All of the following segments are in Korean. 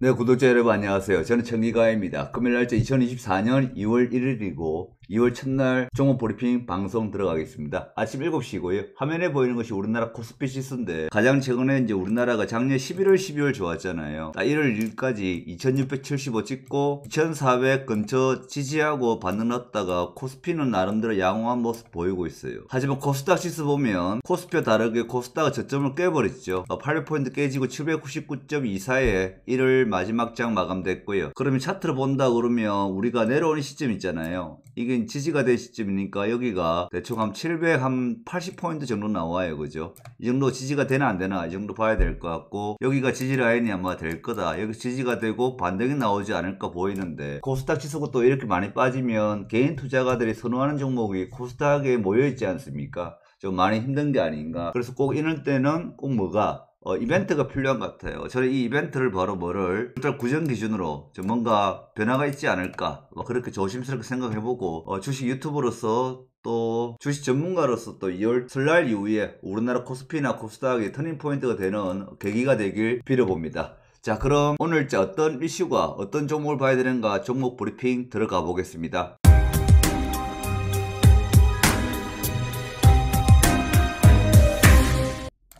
네, 구독자 여러분 안녕하세요. 저는 청리가입니다. 금요일 날짜 2024년 2월 1일이고 2월 첫날 종목 브리핑 방송 들어가겠습니다. 아침 7시고요. 화면에 보이는 것이 우리나라 코스피 시스인데 가장 최근에 이제 우리나라가 작년 11월, 12월 좋았잖아요. 1월 1일까지 2675 찍고 2400 근처 지지하고 반등났다가 코스피는 나름대로 양호한 모습 보이고 있어요. 하지만 코스닥 시스 보면 코스피와 다르게 코스닥 저점을 깨버렸죠. 800포인트 어, 깨지고 799.24에 1월 마지막 장 마감됐고요. 그러면 차트를 본다 그러면 우리가 내려오는 시점 있잖아요. 이게 큰 지지가 될 시점이니까 여기가 대충 한 780포인트 정도 나와요. 그죠? 이 정도 지지가 되나 안 되나 이 정도 봐야 될 것 같고 여기가 지지 라인이 아마 될 거다. 여기 지지가 되고 반등이 나오지 않을까 보이는데 코스닥 지수가 또 이렇게 많이 빠지면 개인 투자가들이 선호하는 종목이 코스닥에 모여있지 않습니까? 좀 많이 힘든 게 아닌가. 그래서 꼭 이럴 때는 꼭 뭐가 어, 이벤트가 필요한 것 같아요. 저는 이 이벤트를 바로 뭐를 일단 구정 기준으로 좀 뭔가 변화가 있지 않을까 뭐 그렇게 조심스럽게 생각해보고 어, 주식 유튜브로서또 주식 전문가로서 또 2월 설날 이후에 우리나라 코스피나 코스닥이 터닝포인트가 되는 계기가 되길 빌어봅니다. 자 그럼 오늘 어떤 이슈가 어떤 종목을 봐야 되는가 종목 브리핑 들어가 보겠습니다.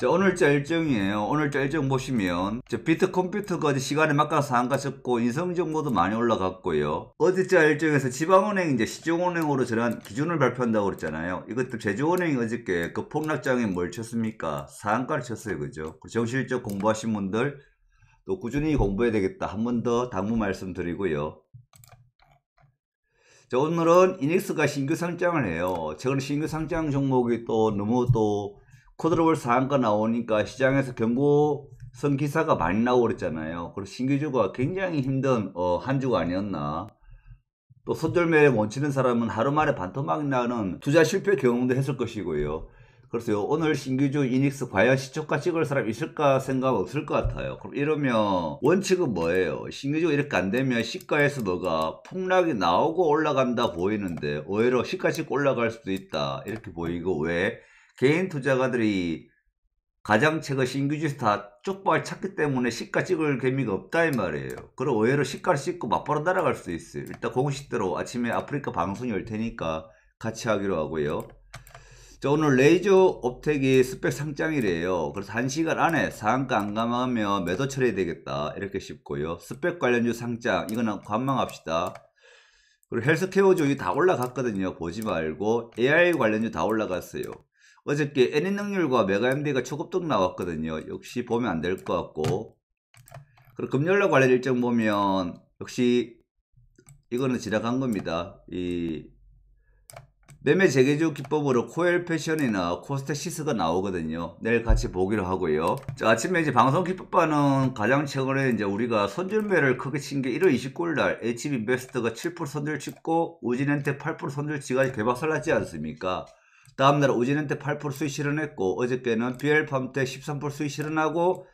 자, 오늘자 일정이에요. 오늘자 일정 보시면 비트 컴퓨터가 어 시간에 맞간상안가셨고 인성 정보도 많이 올라갔고요. 어제자 일정에서 지방은행 이제 시중은행으로 전환 기준을 발표한다고 그랬잖아요. 이것도 제주은행이 어저께 그 폭락장에 뭘 쳤습니까? 사안가를 쳤어요, 그죠? 그 정실적 공부하신 분들 또 꾸준히 공부해야 되겠다. 한 번 더 당부 말씀드리고요. 자, 오늘은 이닉스가 신규 상장을 해요. 최근 신규 상장 종목이 또 너무 또 코드로볼 사안가 나오니까 시장에서 경고성 기사가 많이 나오고 그랬잖아요. 그리고 신규주가 굉장히 힘든 어, 한 주가 아니었나. 또 손절매에 멈치는 사람은 하루 만에 반토막 나는 투자 실패 경험도 했을 것이고요. 그래서 오늘 신규주 이닉스 과연 시초가 찍을 사람 있을까 생각 없을 것 같아요. 그럼 이러면 원칙은 뭐예요? 신규주가 이렇게 안 되면 시가에서 뭐가 폭락이 나오고 올라간다 보이는데 오히려 시가 찍고 올라갈 수도 있다. 이렇게 보이고 왜? 개인 투자가들이 가장 최근 신규주식 다 쪽발 찾기 때문에 시가 찍을 개미가 없다 이 말이에요. 그럼 의외로 시가를 찍고 맞바로 날아갈 수 있어요. 일단 공식대로 아침에 아프리카 방송이 올 테니까 같이 하기로 하고요. 자 오늘 레이저 업텍이 스펙 상장이래요. 그래서 한시간 안에 상한가 안 감하면 매도 처리 되겠다 이렇게 쉽고요. 스펙 관련주 상장 이거는 관망합시다. 그리고 헬스케어주 다 올라갔거든요. 보지 말고 AI 관련주 다 올라갔어요. 어저께 n 능률과 메가MB가 초급등 나왔거든요. 역시 보면 안 될 것 같고 그리고 금요일날 관련 일정 보면 역시 이거는 지나간 겁니다. 이 매매 재개조 기법으로 코엘 패션이나 코스테시스가 나오거든요. 내일 같이 보기로 하고요. 자, 아침에 이제 방송 기법반은 가장 최근에 이제 우리가 손줄매를 크게 친 게 1월 29일 날 HB 인베스트가 7% 선줄 찍고 우진한테 8% 선줄 지가 대박살 났지 않습니까? 다음날 오지는때 8% 수익 실현했고 어저께는 BL팜 때13% 수익 실현하고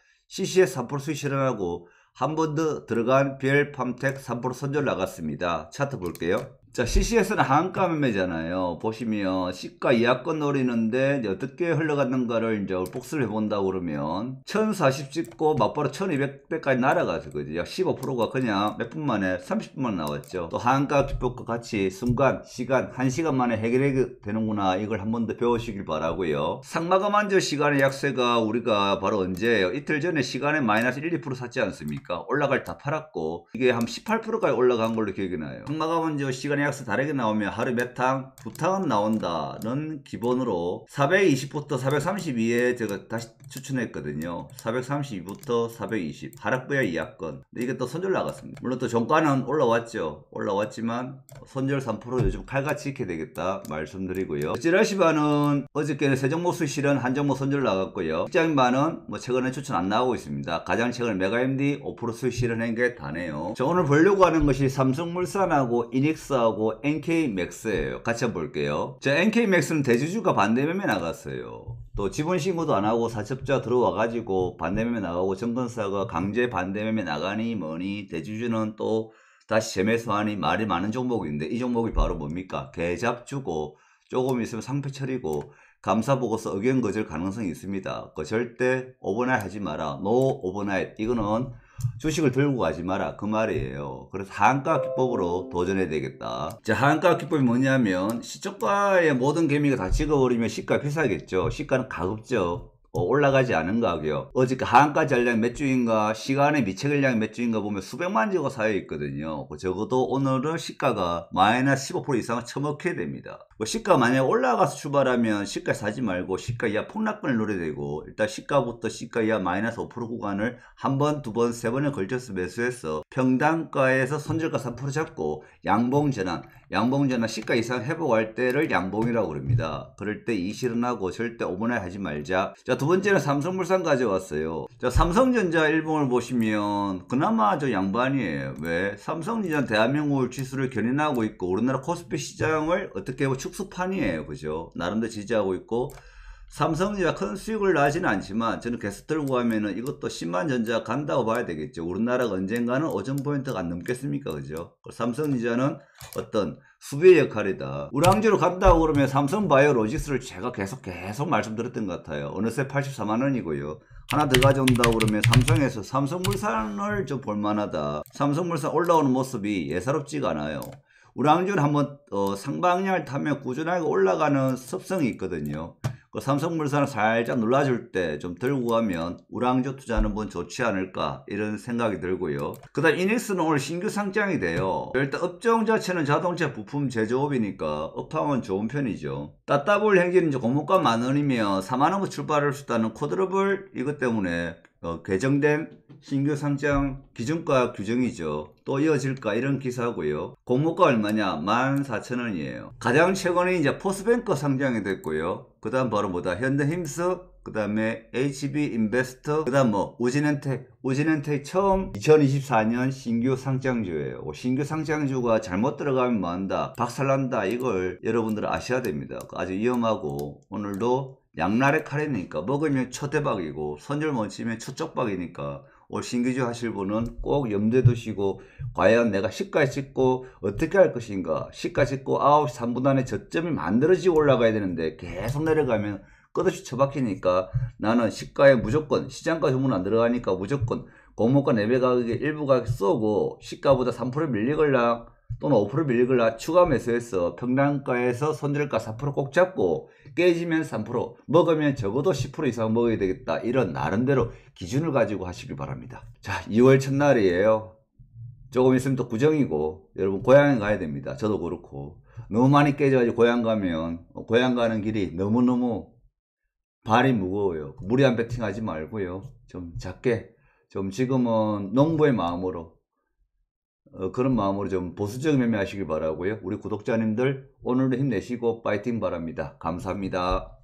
CC에 3% 수익 실현하고 한 번 더 들어간 BL팜텍 3% 선절 나갔습니다. 차트 볼게요. 자, CCS는 한가 매매잖아요. 보시면 시가 이하권 노리는데 어떻게 흘러갔는가를 이제 복수를 해본다고 그러면 1040 찍고 막바로 1200배까지 날아가서 그지 약 15%가 그냥 몇 분 만에 30분 만에 나왔죠. 또 한가 기법과 같이 순간, 시간, 1시간 만에 해결이 되는구나 이걸 한 번 더 배우시길 바라고요. 상마가만저 시간의 약세가 우리가 바로 언제예요? 이틀 전에 시간에 마이너스 1, 2% 샀지 않습니까? 올라갈 다 팔았고 이게 한 18%까지 올라간 걸로 기억이 나요. 상마가만저 시간의 약수 다르게 나오면 하루 몇 탕? 두탕은 나온다는 기본으로 420부터 432에 제가 다시 추천했거든요. 432부터 420하락부의 이하권 이게 또 손절 나갔습니다. 물론 또 종가는 올라왔죠. 올라왔지만 손절 3% 요즘 칼같이 지켜야 되겠다 말씀드리고요. 찌라시바는 어저께는 세종모수 실은 한정모 손절 나갔고요. 직장인반은 뭐 최근에 추천 안 나오고 있습니다. 가장 최근 메가MD 5% 수익 실현한 게 다네요. 저 오늘 보려고 하는 것이 삼성물산하고 이닉스하고 하고 NK 맥스예요. 같이 한번 볼게요. 자, NK 맥스는 대주주가 반대매매 나갔어요. 또 지분 신고도 안 하고 사채자 들어와가지고 반대매매 나가고 정권사가 강제 반대매매 나가니 뭐니 대주주는 또 다시 재매수하니 말이 많은 종목인데 이 종목이 바로 뭡니까? 개잡주고 조금 있으면 상패 처리고 감사보고서 의견 거절 가능성이 있습니다. 그 절대 오버나잇 하지 마라. 노 오버나잇. 이거는 주식을 들고 가지 마라 그 말이에요 그래서 하한가 기법으로 도전해야 되겠다 자 하한가 기법이 뭐냐면 시초가의 모든 개미가 다 찍어버리면 시가 비싸겠죠 시가는 가급적 어, 올라가지 않은 가격 어저께 하한가 전량 몇 주인가 시간의 미체 전량 몇 주인가 보면 수백만 주고 쌓여 있거든요 그 적어도 오늘은 시가가 마이너스 15%이상을 처먹게 됩니다 뭐 시가 만약에 올라가서 출발하면 시가 사지 말고 시가 이하 폭락권을 노려야 되고 일단 시가부터 시가 이하 마이너스 5% 구간을 한 번, 두 번, 세 번에 걸쳐서 매수해서 평단가에서 손절가 3% 잡고 양봉 전환, 양봉 전환 시가 이상 회복할 때를 양봉이라고 그럽니다. 그럴 때이 실현하고 절대 오버나 하지 말자. 자, 두 번째는 삼성물산 가져왔어요. 자, 삼성전자 일봉을 보시면 그나마 저 양반이에요. 왜? 삼성전자 대한민국 지수를 견인하고 있고 우리나라 코스피 시장을 어떻게 보면 축소판이에요. 그죠? 나름대로 지지하고 있고 삼성전자 큰 수익을 나지는 않지만 저는 게스트를 구하면은 이것도 10만전자 간다고 봐야 되겠죠. 우리나라가 언젠가는 5천포인트가 안 넘겠습니까? 그죠? 삼성전자는 어떤 수비의 역할이다. 우량주로 간다고 그러면 삼성바이오로직스를 제가 계속 계속 말씀드렸던 것 같아요. 어느새 84만원이고요. 하나 더 가져온다고 그러면 삼성에서 삼성물산을 좀 볼만하다. 삼성물산 올라오는 모습이 예사롭지가 않아요. 우량주는 한번 어, 상방향을 타면 꾸준하게 올라가는 습성이 있거든요. 그 삼성물산을 살짝 눌러줄 때 좀 들고 가면 우량주 투자하는 분 뭐 좋지 않을까 이런 생각이 들고요. 그 다음 이닉스는 오늘 신규 상장이 돼요. 일단 업종 자체는 자동차 부품 제조업이니까 업황은 좋은 편이죠. 따따블 행진은 공모가 만원이며 4만원부 출발할 수 있다는 코드러블 이것 때문에 어, 개정된 신규 상장 기준가 규정이죠. 또 이어질까 이런 기사고요. 공모가 얼마냐? 14,000원이에요. 가장 최근에 이제 포스뱅크 상장이 됐고요. 그 다음 바로 뭐다? 현대힘스 그 다음에 HB 인베스터, 그 다음 뭐, 우진엔텍. 우진엔텍 처음 2024년 신규 상장주예요. 신규 상장주가 잘못 들어가면 뭐한다? 박살난다. 이걸 여러분들 아셔야 됩니다. 아주 위험하고, 오늘도 양날의 칼이니까 먹으면 첫대박이고 선절 못 치면 첫쪽박이니까올 신규주 하실 분은 꼭 염두에 두시고 과연 내가 시가 찍고 어떻게 할 것인가 시가 찍고 9시 3분 안에 저점이 만들어지고 올라가야 되는데 계속 내려가면 끝없이 처박히니까 나는 시가에 무조건 시장가 주문 안 들어가니까 무조건 공모가 4배 가격에 일부 가격 쏘고 시가보다 3% 밀리걸랑 또는 5%밀리거 아, 추가 매수해서 평단가에서 손절가 4%꼭 잡고 깨지면 3% 먹으면 적어도 10% 이상 먹어야 되겠다 이런 나름대로 기준을 가지고 하시기 바랍니다 자 2월 첫날이에요 조금 있으면 또 구정이고 여러분 고향에 가야 됩니다 저도 그렇고 너무 많이 깨져가지고 고향 가면 어, 고향 가는 길이 너무너무 발이 무거워요 무리한 배팅하지 말고요 좀 작게 좀 지금은 농부의 마음으로 어, 그런 마음으로 좀 보수적 매매하시길 바라고요. 우리 구독자님들 오늘도 힘내시고 파이팅 바랍니다. 감사합니다.